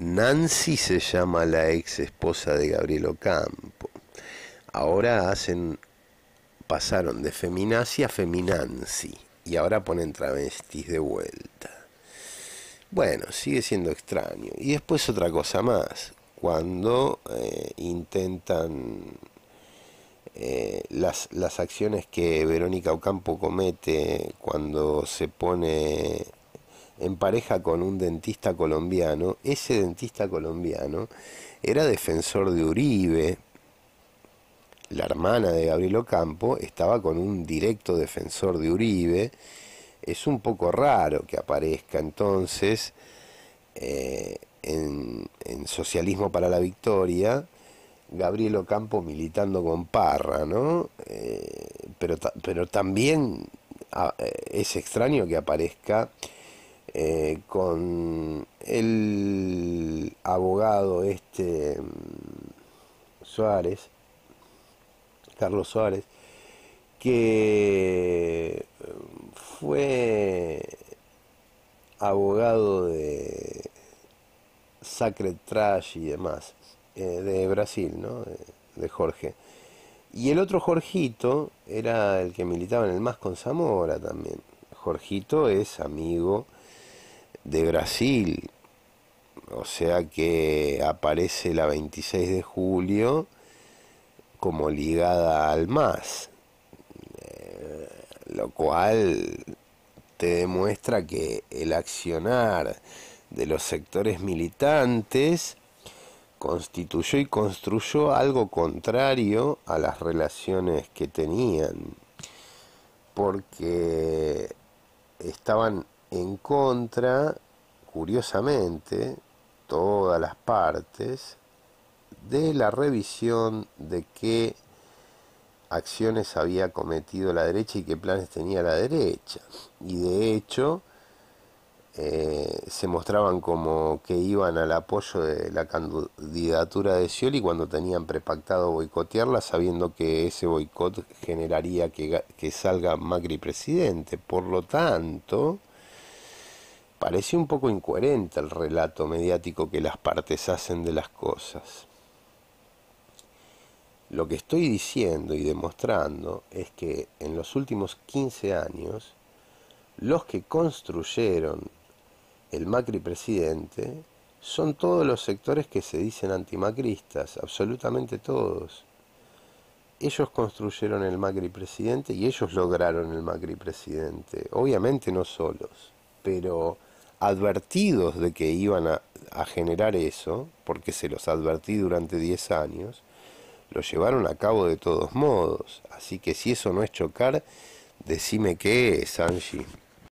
Nancy se llama la ex esposa de Gabriel Ocampo. Ahora hacen, pasaron de feminacia a Feminancy y ahora ponen travestis de vuelta. Bueno, sigue siendo extraño. Y después otra cosa más, cuando eh, intentan eh, las acciones que Verónica Ocampo comete cuando se pone en pareja con un dentista colombiano. Ese dentista colombiano era defensor de Uribe. La hermana de Gabriel Ocampo estaba con un directo defensor de Uribe. Es un poco raro que aparezca entonces eh, en, Socialismo para la Victoria. Gabriel Ocampo militando con Parra, ¿no? Eh, pero, pero también ah, eh, es extraño que aparezca eh, con el abogado este mm, Suárez, Carlos Suárez, que mm, fue abogado de Sacred Trash y demás, eh, de Brasil, ¿no? De, de, Jorge. Y el otro Jorgito era el que militaba en el Más con Zamora también. Jorgito es amigo de Brasil, o sea que aparece la 26 de julio como ligada al MAS, eh, lo cual te demuestra que el accionar de los sectores militantes constituyó y construyó algo contrario a las relaciones que tenían, porque estaban en contra, curiosamente, todas las partes de la revisión de qué acciones había cometido la derecha y qué planes tenía la derecha. Y de hecho, eh, se mostraban como que iban al apoyo de la candidatura de Scioli cuando tenían prepactado boicotearla, sabiendo que ese boicot generaría que, que salga Macri presidente. Por lo tanto, Parece un poco incoherente el relato mediático que las partes hacen de las cosas. Lo que estoy diciendo y demostrando es que en los últimos 15 años, los que construyeron el Macri presidente son todos los sectores que se dicen antimacristas, absolutamente todos. Ellos construyeron el Macri presidente y ellos lograron el Macri presidente, obviamente no solos, pero advertidos de que iban a, generar eso, porque se los advertí durante 10 años, lo llevaron a cabo de todos modos. Así que si eso no es chocar, decime qué es, Angie.